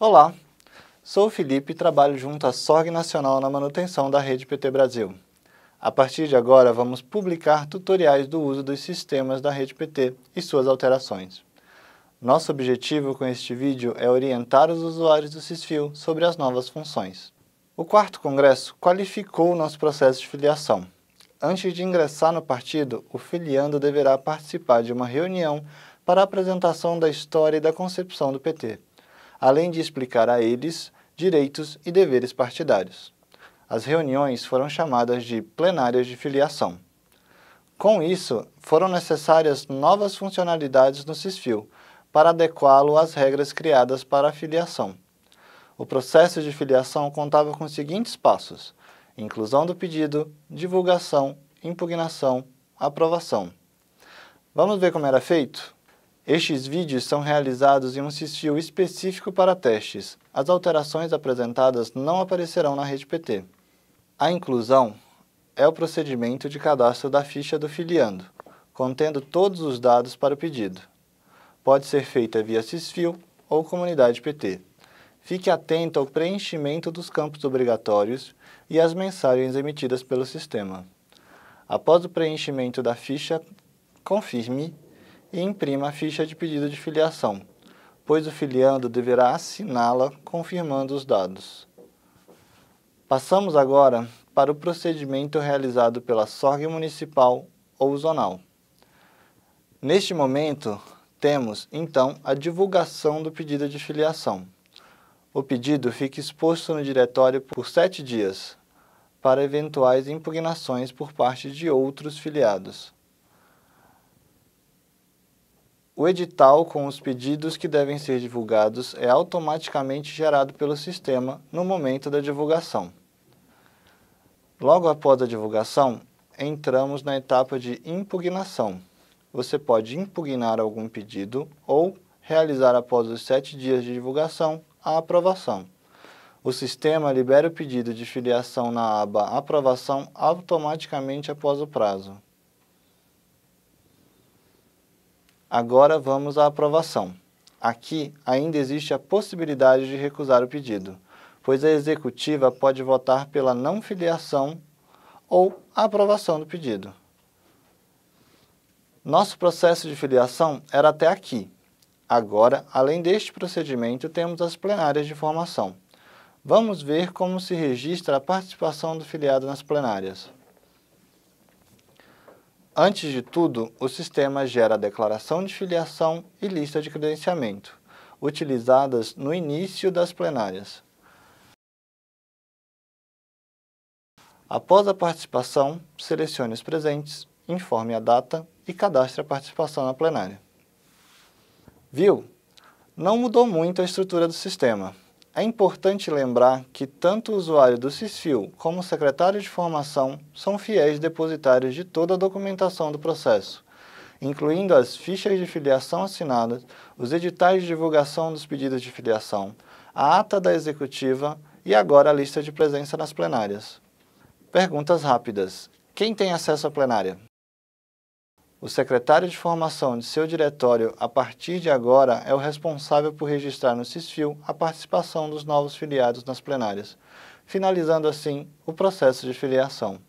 Olá, sou o Felipe e trabalho junto à SORG Nacional na manutenção da rede PT Brasil. A partir de agora, vamos publicar tutoriais do uso dos sistemas da rede PT e suas alterações. Nosso objetivo com este vídeo é orientar os usuários do Sisfil sobre as novas funções. O quarto congresso qualificou o nosso processo de filiação. Antes de ingressar no partido, o filiando deverá participar de uma reunião para a apresentação da história e da concepção do PT além de explicar a eles direitos e deveres partidários. As reuniões foram chamadas de plenárias de filiação. Com isso, foram necessárias novas funcionalidades no CISFIL para adequá-lo às regras criadas para a filiação. O processo de filiação contava com os seguintes passos: inclusão do pedido, divulgação, impugnação, aprovação. Vamos ver como era feito? Estes vídeos são realizados em um Sisfil específico para testes. As alterações apresentadas não aparecerão na rede PT. A inclusão é o procedimento de cadastro da ficha do filiando, contendo todos os dados para o pedido. Pode ser feita via Sisfil ou comunidade PT. Fique atento ao preenchimento dos campos obrigatórios e às mensagens emitidas pelo sistema. Após o preenchimento da ficha, confirme e imprima a ficha de pedido de filiação, pois o filiando deverá assiná-la confirmando os dados. Passamos agora para o procedimento realizado pela SORG municipal ou zonal. Neste momento, temos, então, a divulgação do pedido de filiação. O pedido fica exposto no diretório por sete dias, para eventuais impugnações por parte de outros filiados. O edital com os pedidos que devem ser divulgados é automaticamente gerado pelo sistema no momento da divulgação. Logo após a divulgação, entramos na etapa de impugnação. Você pode impugnar algum pedido ou realizar após os sete dias de divulgação a aprovação. O sistema libera o pedido de filiação na aba Aprovação automaticamente após o prazo. Agora vamos à aprovação. Aqui ainda existe a possibilidade de recusar o pedido, pois a executiva pode votar pela não filiação ou aprovação do pedido. Nosso processo de filiação era até aqui. Agora, além deste procedimento, temos as plenárias de formação. Vamos ver como se registra a participação do filiado nas plenárias. Antes de tudo, o sistema gera a declaração de filiação e lista de credenciamento, utilizadas no início das plenárias. Após a participação, selecione os presentes, informe a data e cadastre a participação na plenária. Viu? Não mudou muito a estrutura do sistema. É importante lembrar que tanto o usuário do Sisfil como o secretário de formação são fiéis depositários de toda a documentação do processo, incluindo as fichas de filiação assinadas, os editais de divulgação dos pedidos de filiação, a ata da executiva e agora a lista de presença nas plenárias. Perguntas rápidas. Quem tem acesso à plenária? O secretário de formação de seu diretório, a partir de agora, é o responsável por registrar no CISFIL a participação dos novos filiados nas plenárias, finalizando assim o processo de filiação.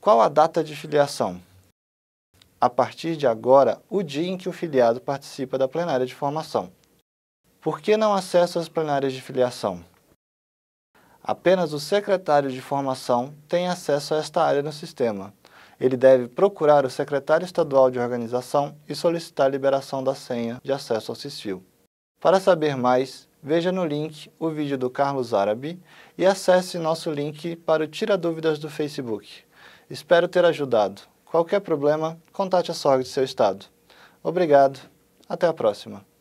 Qual a data de filiação? A partir de agora, o dia em que o filiado participa da plenária de formação. Por que não acesso às plenárias de filiação? Apenas o secretário de formação tem acesso a esta área no sistema ele deve procurar o secretário estadual de organização e solicitar a liberação da senha de acesso ao CISFIL. Para saber mais, veja no link o vídeo do Carlos Árabe e acesse nosso link para o Tira Dúvidas do Facebook. Espero ter ajudado. Qualquer problema, contate a SORG de seu estado. Obrigado. Até a próxima.